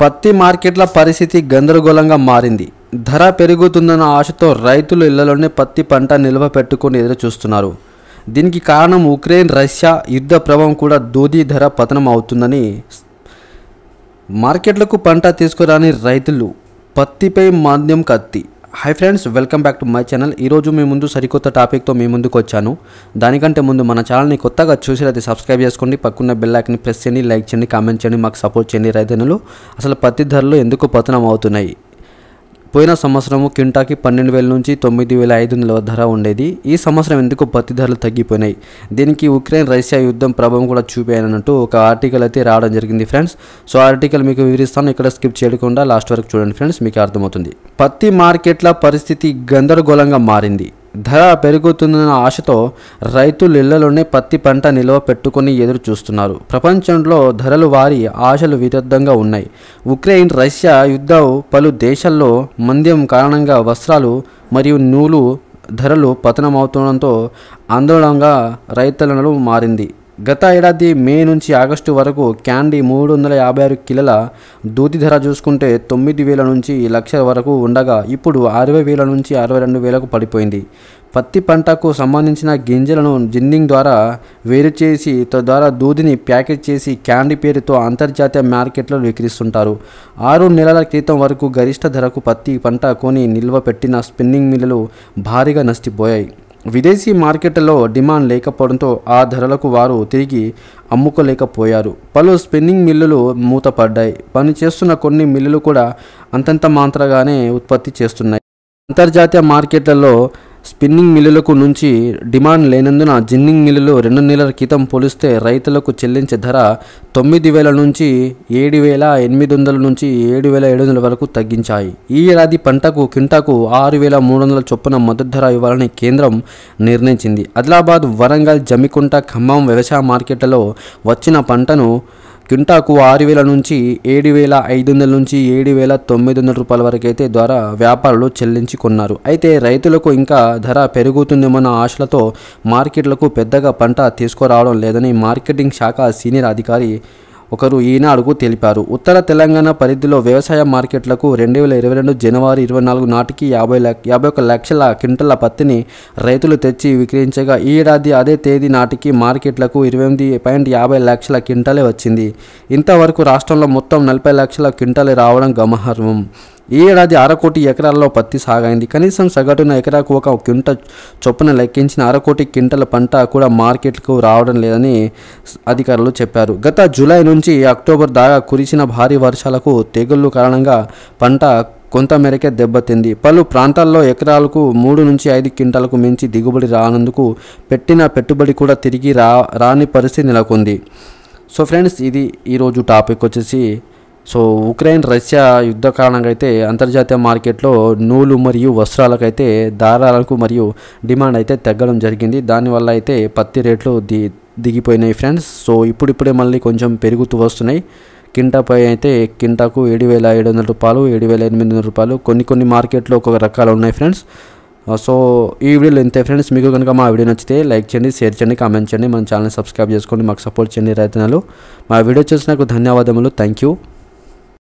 పత్తి మార్కెట్ల పరిస్థితి గందరగోళంగా మారింది ధర పెరుగుతుందన్న ఆశతో రైతులు ఇళ్లలోనే పత్తి పంట నిల్వ పెట్టుకుని ఎదురు చూస్తున్నారు దీనికి కారణం ఉక్రెయిన్ రష్యా యుద్ధ ప్రభావం కూడా దూదీ ధర పతనం అవుతుందని మార్కెట్లకు పంట తీసుకురాని రైతులు పత్తిపై మాంద్యం కత్తి hi friends welcome back to my channel ఈరోజు మీ ముందు సరికొత్త టాపిక్తో మీ ముందుకు వచ్చాను దానికంటే ముందు మన ఛానల్ని కొత్తగా చూసి అది సబ్స్క్రైబ్ చేసుకోండి పక్కన బెల్లాక్ని ప్రెస్ చేయండి లైక్ చేయండి కామెంట్ చేయండి మాకు సపోర్ట్ చేయండి రైతన్నులు అసలు పత్తి ధరలు ఎందుకు పతనం అవుతున్నాయి పోయిన సంవత్సరము క్వింటాకి పన్నెండు వేల నుంచి తొమ్మిది వేల ఐదు వందల ధర ఉండేది ఈ సంవత్సరం ఎందుకు పత్తి ధరలు తగ్గిపోయినాయి దీనికి ఉక్రెయిన్ రష్యా యుద్ధం ప్రభావం కూడా చూపాయనట్టు ఒక ఆర్టికల్ అయితే రావడం జరిగింది ఫ్రెండ్స్ సో ఆర్టికల్ మీకు వివరిస్తాను ఇక్కడ స్కిప్ చేయకుండా లాస్ట్ వరకు చూడండి ఫ్రెండ్స్ మీకు అర్థమవుతుంది పత్తి మార్కెట్ల పరిస్థితి గందరగోళంగా మారింది ధర పెరుగుతుందన్న ఆశతో రైతులు ఇళ్లలోనే పత్తి పంట నిల్వ పెట్టుకుని ఎదురు చూస్తున్నారు ప్రపంచంలో ధరలు వారి ఆశలు విరుద్ధంగా ఉన్నాయి ఉక్రెయిన్ రష్యా యుద్ధం పలు దేశాల్లో మంద్యం కారణంగా వస్త్రాలు మరియు నూలు ధరలు పతనమవుతుండటంతో ఆందోళనగా రైతులను మారింది గత ఏడాది మే నుంచి ఆగస్టు వరకు క్యాండీ మూడు వందల యాభై ఆరు కిలోల దూది ధర చూసుకుంటే తొమ్మిది వేల నుంచి లక్ష వరకు ఉండగా ఇప్పుడు అరవై వేల నుంచి అరవై రెండు వేలకు పడిపోయింది పత్తి పంటకు సంబంధించిన గింజలను జిన్నింగ్ ద్వారా వేరు చేసి తద్వారా దూదిని ప్యాకెట్ చేసి క్యాండీ పేరుతో అంతర్జాతీయ మార్కెట్లో విక్రిస్తుంటారు ఆరు నెలల క్రితం వరకు గరిష్ట ధరకు పత్తి పంట కొని నిల్వ పెట్టిన స్పిన్నింగ్ మిల్లులు భారీగా నష్టపోయాయి విదేశీ మార్కెట్లో డిమాండ్ లేకపోవడంతో ఆ ధరలకు వారు తిరిగి అమ్ముకోలేకపోయారు పలు స్పిన్నింగ్ మిల్లులు మూతపడ్డాయి పనిచేస్తున్న కొన్ని మిల్లులు కూడా అంతంత మాత్రగానే ఉత్పత్తి చేస్తున్నాయి అంతర్జాతీయ మార్కెట్లలో స్పిన్నింగ్ మిల్లులకు నుంచి డిమాండ్ లేనందున జిన్నింగ్ మిల్లులు రెండు నెలల క్రితం పోలిస్తే రైతులకు చెల్లించే ధర తొమ్మిది వేల నుంచి ఏడు వేల ఎనిమిది వందల నుంచి ఏడు వేల ఏడు వందల వరకు తగ్గించాయి ఈ ఏడాది పంటకు కింటాకు ఆరు వేల మూడు వందల చొప్పున మద్దతు ధర ఇవ్వాలని కేంద్రం నిర్ణయించింది ఆదిలాబాద్ వరంగల్ జమికుంట ఖమ్మం వ్యవసాయ మార్కెట్లలో వచ్చిన పంటను క్వింటాకు ఆరు వేల నుంచి ఏడు వేల ఐదు వందల నుంచి ఏడు వేల తొమ్మిది వందల రూపాయల వరకు అయితే ద్వారా వ్యాపారులు చెల్లించి కొన్నారు అయితే రైతులకు ఇంకా ధర పెరుగుతుందేమన్న ఆశలతో మార్కెట్లకు పెద్దగా పంట తీసుకురావడం లేదని మార్కెటింగ్ శాఖ సీనియర్ అధికారి ఒకరు ఈనాడుకు తెలిపారు ఉత్తర తెలంగాణ పరిధిలో వ్యవసాయ మార్కెట్లకు రెండు వేల ఇరవై రెండు జనవరి ఇరవై నాలుగు నాటికి యాభై యాభై ఒక లక్షల క్వింటల పత్తిని రైతులు తెచ్చి విక్రయించగా ఈ ఏడాది అదే తేదీ నాటికి మార్కెట్లకు ఇరవై ఎనిమిది పాయింట్ యాభై లక్షల క్వింటలే వచ్చింది ఇంతవరకు రాష్ట్రంలో మొత్తం నలభై లక్షల క్వింటలే రావడం గమహర్వం ఈ ఏడాది అరకోటి ఎకరాల్లో పత్తి సాగైంది కనీసం సగటున ఎకరాకు ఒక క్వింట చొప్పున లెక్కించిన అరకోటి క్వింటల పంట కూడా మార్కెట్కు రావడం లేదని అధికారులు చెప్పారు గత జూలై నుంచి అక్టోబర్ దాకా కురిసిన భారీ వర్షాలకు తెగుళ్ళు కారణంగా పంట కొంతమేరకే దెబ్బతింది పలు ప్రాంతాల్లో ఎకరాలకు మూడు నుంచి ఐదు క్వింటాలకు మించి దిగుబడి రానందుకు పెట్టిన పెట్టుబడి కూడా తిరిగి రా రాని పరిస్థితి నెలకొంది సో ఫ్రెండ్స్ ఇది ఈరోజు టాపిక్ వచ్చేసి సో ఉక్రెయిన్ రష్యా యుద్ధ కారణంగా అయితే అంతర్జాతీయ మార్కెట్లో నూలు మరియు వస్త్రాలకైతే దారాలకు మరియు డిమాండ్ అయితే తగ్గడం జరిగింది దానివల్ల అయితే పత్తి రేట్లు ది దిగిపోయినాయి ఫ్రెండ్స్ సో ఇప్పుడిప్పుడే మళ్ళీ కొంచెం పెరుగుతూ వస్తున్నాయి కింటాపై అయితే కింటాకు ఏడు వేల ఏడు వందల రూపాయలు ఏడు వేల ఎనిమిది వందల రూపాయలు కొన్ని కొన్ని మార్కెట్లో ఒక్కొక్క రకాలు ఉన్నాయి ఫ్రెండ్స్ సో ఈ వీడియోలు ఇంతే ఫ్రెండ్స్ మీకు కనుక మా వీడియో నచ్చితే లైక్ చేయండి షేర్ చేయండి కామెంట్ చేయండి మన ఛానల్ సబ్స్క్రైబ్ చేసుకోండి మాకు సపోర్ట్ చేయండి రైతనాలు మా వీడియో నాకు ధన్యవాదములు థ్యాంక్ యూ